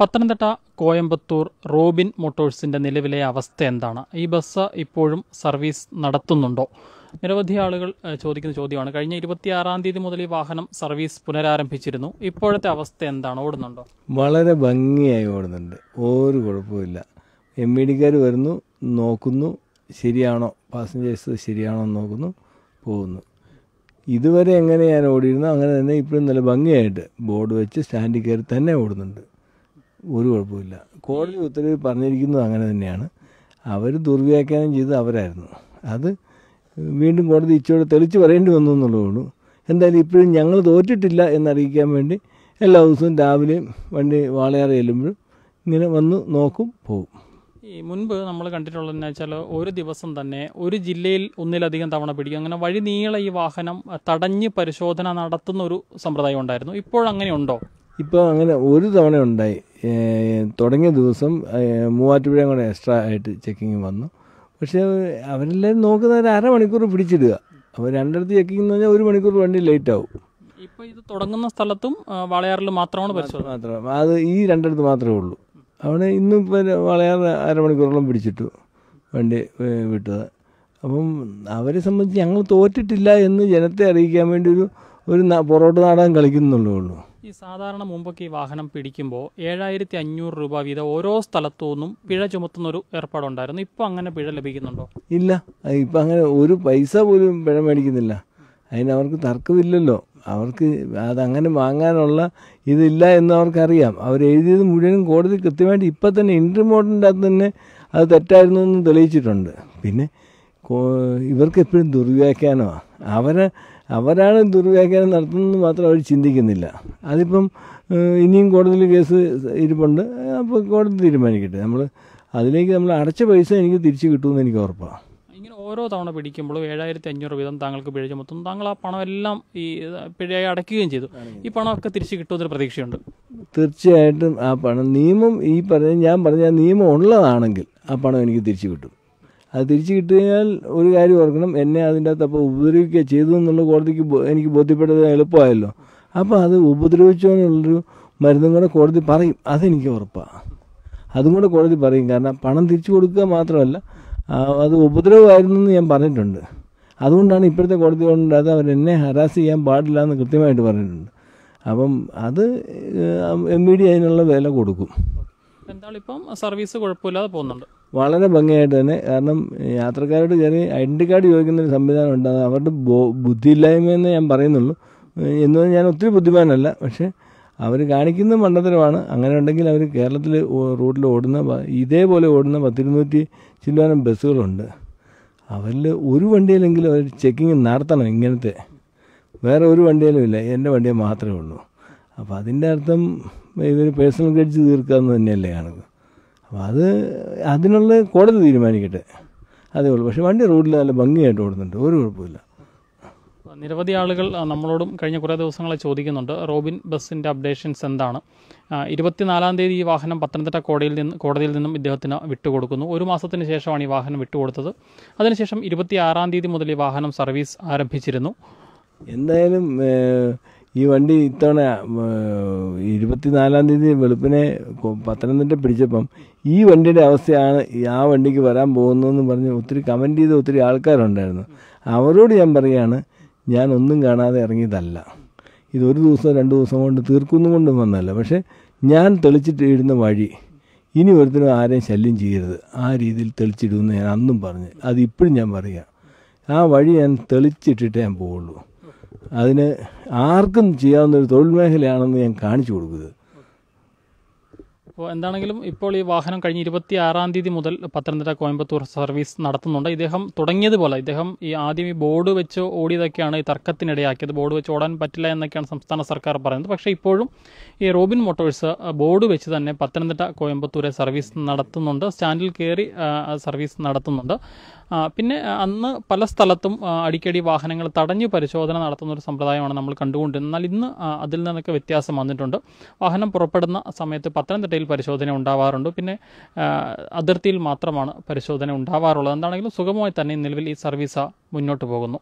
Pathanamthitta Coimbatore Robin മോട്ടോഴ്സിൻ്റെ നിലവിലെ അവസ്ഥ എന്താണ് ഈ ബസ് ഇപ്പോഴും സർവീസ് നടത്തുന്നുണ്ടോ നിരവധി ആളുകൾ ചോദിക്കുന്ന ചോദ്യമാണ് കഴിഞ്ഞ ഇരുപത്തിയാറാം തീയതി മുതൽ ഈ വാഹനം സർവീസ് പുനരാരംഭിച്ചിരുന്നു ഇപ്പോഴത്തെ അവസ്ഥ എന്താണ് ഓടുന്നുണ്ടോ വളരെ ഭംഗിയായി ഓടുന്നുണ്ട് ഒരു കുഴപ്പമില്ല എം ഇ ഡിക്കാർ വരുന്നു നോക്കുന്നു ശരിയാണോ പാസഞ്ചേഴ്സ് ശരിയാണോ എന്ന് നോക്കുന്നു പോകുന്നു ഇതുവരെ എങ്ങനെ ഞാൻ ഓടിയിരുന്നു അങ്ങനെ തന്നെ ഇപ്പോഴും നല്ല ഭംഗിയായിട്ട് ബോർഡ് വെച്ച് സ്റ്റാൻഡിൽ കയറി തന്നെ ഓടുന്നുണ്ട് ഒരു കുഴപ്പമില്ല കോടതി ഉത്തരവ് പറഞ്ഞിരിക്കുന്നത് അങ്ങനെ തന്നെയാണ് അവർ ദുർവ്യാഖ്യാനം ചെയ്ത് അവരായിരുന്നു അത് വീണ്ടും കോടതി ഇച്ചോടെ തെളിച്ച് പറയേണ്ടി വന്നു എന്നുള്ളതുള്ളൂ എന്തായാലും ഇപ്പോഴും ഞങ്ങൾ തോറ്റിട്ടില്ല എന്നറിയിക്കാൻ വേണ്ടി എല്ലാ ദിവസവും രാവിലെയും വണ്ടി വാളയാറ് ചെല്ലുമ്പോഴും ഇങ്ങനെ വന്ന് നോക്കും പോകും ഈ മുൻപ് നമ്മൾ കണ്ടിട്ടുള്ളതെന്ന് വെച്ചാൽ ഒരു ദിവസം തന്നെ ഒരു ജില്ലയിൽ ഒന്നിലധികം തവണ പിടിക്കും അങ്ങനെ വഴി നീള ഈ വാഹനം തടഞ്ഞ് പരിശോധന നടത്തുന്ന ഒരു സമ്പ്രദായം ഉണ്ടായിരുന്നു ഇപ്പോഴങ്ങനെയുണ്ടോ ഉണ്ടോ ഇപ്പോൾ അങ്ങനെ ഒരു തവണ ഉണ്ടായി തുടങ്ങിയ ദിവസം മൂവാറ്റുപുഴ കൂടെ എക്സ്ട്രാ ആയിട്ട് ചെക്കിങ് വന്നു പക്ഷേ അവരെല്ലാവരും നോക്കുന്ന ഒരു അരമണിക്കൂർ പിടിച്ചിടുക അപ്പോൾ രണ്ടിടത്ത് ചെക്കിങ് എന്ന് പറഞ്ഞാൽ ഒരു മണിക്കൂർ വണ്ടി ലേറ്റ് ആവും ഇപ്പോൾ ഇത് തുടങ്ങുന്ന സ്ഥലത്തും വളയാറിൽ മാത്രമാണ് പരിശോധന മാത്രം അത് ഈ രണ്ടിടത്ത് മാത്രമേ ഉള്ളൂ അവിടെ ഇന്ന് വളയാർ അരമണിക്കൂറോളം പിടിച്ചിട്ടു വണ്ടി വിട്ടത് അപ്പം അവരെ സംബന്ധിച്ച് ഞങ്ങൾ തോറ്റിട്ടില്ല എന്ന് ജനത്തെ അറിയിക്കാൻ വേണ്ടി ഒരു ഒരു പൊറോട്ട് നാടകം കളിക്കുന്നുള്ളൂ ഈ സാധാരണ മുമ്പൊക്കെ ഈ വാഹനം പിടിക്കുമ്പോൾ ഏഴായിരത്തി അഞ്ഞൂറ് രൂപ വീതം ഓരോ സ്ഥലത്തു നിന്നും പിഴ ചുമത്തുന്ന ഒരു ഏർപ്പാടുണ്ടായിരുന്നു ഇപ്പൊ അങ്ങനെ പിഴ ലഭിക്കുന്നുണ്ടോ ഇല്ല ഇപ്പൊ അങ്ങനെ ഒരു പൈസ പോലും പിഴ മേടിക്കുന്നില്ല അതിനവർക്ക് അവർക്ക് തർക്കമില്ലല്ലോ അവർക്ക് അതങ്ങനെ വാങ്ങാനുള്ള ഇതില്ല എന്ന് അവർക്കറിയാം അവർ എഴുതിയത് മുഴുവനും കോടതി കൃത്യമായിട്ട് ഇപ്പം തന്നെ ഇൻട്രിമോട്ടിൻ്റെ അകത്ത് തന്നെ അത് തെറ്റായിരുന്നു എന്ന് തെളിയിച്ചിട്ടുണ്ട് പിന്നെ ഇവർക്ക് എപ്പോഴും ദുർവ്യാഖ്യാനമാണ് അവരെ അവരാണ് ദുർവ്യാഖ്യാനം നടത്തുന്നത് മാത്രം അവർ ചിന്തിക്കുന്നില്ല അതിപ്പം ഇനിയും കോടതിയിൽ കേസ് ഇരിപ്പുണ്ട് അപ്പോൾ കോടതി തീരുമാനിക്കട്ടെ നമ്മൾ അതിലേക്ക് നമ്മൾ അടച്ച പൈസ എനിക്ക് തിരിച്ചു കിട്ടുമെന്ന് എനിക്ക് ഉറപ്പാണ് ഇങ്ങനെ ഓരോ തവണ പിടിക്കുമ്പോഴും ഏഴായിരത്തി അഞ്ഞൂറ് വീതം താങ്കൾക്ക് പിഴ മൊത്തം താങ്കൾ ആ പണമെല്ലാം ഈ പിഴയായി അടയ്ക്കുകയും ചെയ്തു ഈ പണമൊക്കെ തിരിച്ചു കിട്ടുമെന്നൊരു പ്രതീക്ഷയുണ്ട് തീർച്ചയായിട്ടും ആ പണം നിയമം ഈ പറഞ്ഞ ഞാൻ പറഞ്ഞ നിയമം ഉള്ളതാണെങ്കിൽ ആ പണം എനിക്ക് തിരിച്ചു കിട്ടും അത് തിരിച്ചു കിട്ടിയാൽ ഒരു കാര്യം ഓർക്കണം എന്നെ അതിൻ്റെ അകത്ത് അപ്പോൾ ഉപദ്രവിക്കുക ചെയ്തു എന്നുള്ള കോടതിക്ക് എനിക്ക് ബോധ്യപ്പെട്ടത് എളുപ്പമായല്ലോ അപ്പോൾ അത് ഉപദ്രവിച്ചോന്നുള്ളൊരു മരുന്നും കൂടെ കോടതി പറയും അതെനിക്ക് ഉറപ്പാണ് അതും കൂടെ കോടതി പറയും കാരണം പണം തിരിച്ചു കൊടുക്കുക മാത്രമല്ല അത് ഉപദ്രവമായിരുന്നു എന്ന് ഞാൻ പറഞ്ഞിട്ടുണ്ട് അതുകൊണ്ടാണ് ഇപ്പോഴത്തെ കോടതി കൊണ്ട് അത് അവരെന്നെ ഹരാസ് ചെയ്യാൻ പാടില്ല എന്ന് കൃത്യമായിട്ട് പറഞ്ഞിട്ടുണ്ട് അപ്പം അത് എം വി ഡി അതിനുള്ള വില കൊടുക്കും എന്തായാലും ഇപ്പം സർവീസ് കുഴപ്പമില്ലാതെ പോകുന്നുണ്ട് വളരെ ഭംഗിയായിട്ട് തന്നെ കാരണം യാത്രക്കാരോട് ചെറിയ ഐഡൻറ്റി കാർഡ് ചോദിക്കുന്ന ഒരു സംവിധാനം ഉണ്ട് അവരുടെ അവരുടെ ബുദ്ധിയില്ലായ്മയെന്ന് ഞാൻ പറയുന്നുള്ളൂ എന്ന് ഞാൻ ഒത്തിരി ബുദ്ധിമാനല്ല പക്ഷേ അവർ കാണിക്കുന്ന മണ്ഡലമാണ് അങ്ങനെ ഉണ്ടെങ്കിൽ അവർ കേരളത്തിൽ റോഡിൽ ഓടുന്ന ഇതേപോലെ ഓടുന്ന പത്തിരുന്നൂറ്റി ചില്ലുവാനം ബസ്സുകളുണ്ട് അവരിൽ ഒരു വണ്ടിയിലെങ്കിലും അവർ ചെക്കിങ് നടത്തണം ഇങ്ങനത്തെ വേറെ ഒരു വണ്ടിയിലും ഇല്ല എൻ്റെ വണ്ടിയെ മാത്രമേ ഉള്ളൂ അപ്പോൾ അതിൻ്റെ അർത്ഥം ഇവർ പേഴ്സണൽ ഗഡ്ജ് തീർക്കുക എന്ന് തന്നെയല്ലേ കാണുന്നത് അപ്പോൾ അത് അതിനുള്ള കോടതി തീരുമാനിക്കട്ടെ അതേ ഉള്ളൂ പക്ഷേ വണ്ടി റോഡിൽ നല്ല ഭംഗിയായിട്ട് ഓടുന്നുണ്ട് ഒരു കുഴപ്പമില്ല നിരവധി ആളുകൾ നമ്മളോടും കഴിഞ്ഞ കുറേ ദിവസങ്ങളായി ചോദിക്കുന്നുണ്ട് റോബിൻ ബസ്സിൻ്റെ അപ്ഡേഷൻസ് എന്താണ് ഇരുപത്തിനാലാം തീയതി ഈ വാഹനം പത്തനംതിട്ട കോടതിയിൽ നിന്ന് കോടതിയിൽ നിന്നും ഇദ്ദേഹത്തിന് വിട്ടുകൊടുക്കുന്നു ഒരു മാസത്തിന് ശേഷമാണ് ഈ വാഹനം വിട്ടുകൊടുത്തത് അതിനുശേഷം ഇരുപത്തി ആറാം തീയതി മുതൽ ഈ വാഹനം സർവീസ് ആരംഭിച്ചിരുന്നു എന്തായാലും ഈ വണ്ടി ഇത്തവണ ഇരുപത്തിനാലാം തീയതി വെളുപ്പിനെ പത്തനംതിട്ട പിടിച്ചപ്പം ഈ വണ്ടിയുടെ അവസ്ഥയാണ് ആ വണ്ടിക്ക് വരാൻ പോകുന്നതെന്ന് പറഞ്ഞ് ഒത്തിരി കമൻ്റ് ചെയ്ത ഒത്തിരി ആൾക്കാരുണ്ടായിരുന്നു അവരോട് ഞാൻ പറയുകയാണ് ഞാൻ ഒന്നും കാണാതെ ഇറങ്ങിയതല്ല ഇതൊരു ദിവസം രണ്ട് ദിവസം കൊണ്ട് തീർക്കുന്നു കൊണ്ടും വന്നല്ല പക്ഷേ ഞാൻ തെളിച്ചിട്ട് ഇടുന്ന വഴി ഇനി ഒരുത്തിനും ആരെയും ശല്യം ചെയ്യരുത് ആ രീതിയിൽ തെളിച്ചിടുമെന്ന് ഞാൻ അന്നും പറഞ്ഞു അതിപ്പോഴും ഇപ്പോഴും ഞാൻ പറയുക ആ വഴി ഞാൻ തെളിച്ചിട്ടിട്ടേ ഞാൻ പോവുള്ളൂ അതിന് ആർക്കും ചെയ്യാവുന്ന ഒരു തൊഴിൽ മേഖലയാണെന്ന് ഞാൻ കാണിച്ചു കൊടുക്കുന്നത് അപ്പോൾ എന്താണെങ്കിലും ഇപ്പോൾ ഈ വാഹനം കഴിഞ്ഞ് ഇരുപത്തി ആറാം തീയതി മുതൽ പത്തനംതിട്ട കോയമ്പത്തൂർ സർവീസ് നടത്തുന്നുണ്ട് ഇദ്ദേഹം തുടങ്ങിയതുപോലെ ഇദ്ദേഹം ഈ ആദ്യം ഈ ബോർഡ് വെച്ച് ഓടിയതൊക്കെയാണ് ഈ തർക്കത്തിനിടയാക്കിയത് ബോർഡ് വെച്ച് ഓടാൻ പറ്റില്ല എന്നൊക്കെയാണ് സംസ്ഥാന സർക്കാർ പറയുന്നത് പക്ഷേ ഇപ്പോഴും ഈ റോബിൻ മോട്ടോഴ്സ് ബോർഡ് വെച്ച് തന്നെ പത്തനംതിട്ട കോയമ്പത്തൂരെ സർവീസ് നടത്തുന്നുണ്ട് സ്റ്റാൻഡിൽ കയറി സർവീസ് നടത്തുന്നുണ്ട് പിന്നെ അന്ന് പല സ്ഥലത്തും അടിക്കടി വാഹനങ്ങൾ തടഞ്ഞു പരിശോധന നടത്തുന്ന ഒരു സമ്പ്രദായമാണ് നമ്മൾ കണ്ടുകൊണ്ടിരുന്നത് എന്നാൽ ഇന്ന് അതിൽ നിന്നൊക്കെ വ്യത്യാസം വന്നിട്ടുണ്ട് വാഹനം പുറപ്പെടുന്ന സമയത്ത് പത്തനംതിട്ടയിൽ പരിശോധന ഉണ്ടാവാറുണ്ട് പിന്നെ അതിർത്തിയിൽ മാത്രമാണ് പരിശോധന ഉണ്ടാവാറുള്ളത് എന്താണെങ്കിലും സുഗമമായി തന്നെ നിലവിൽ ഈ സർവീസ് മുന്നോട്ട് പോകുന്നു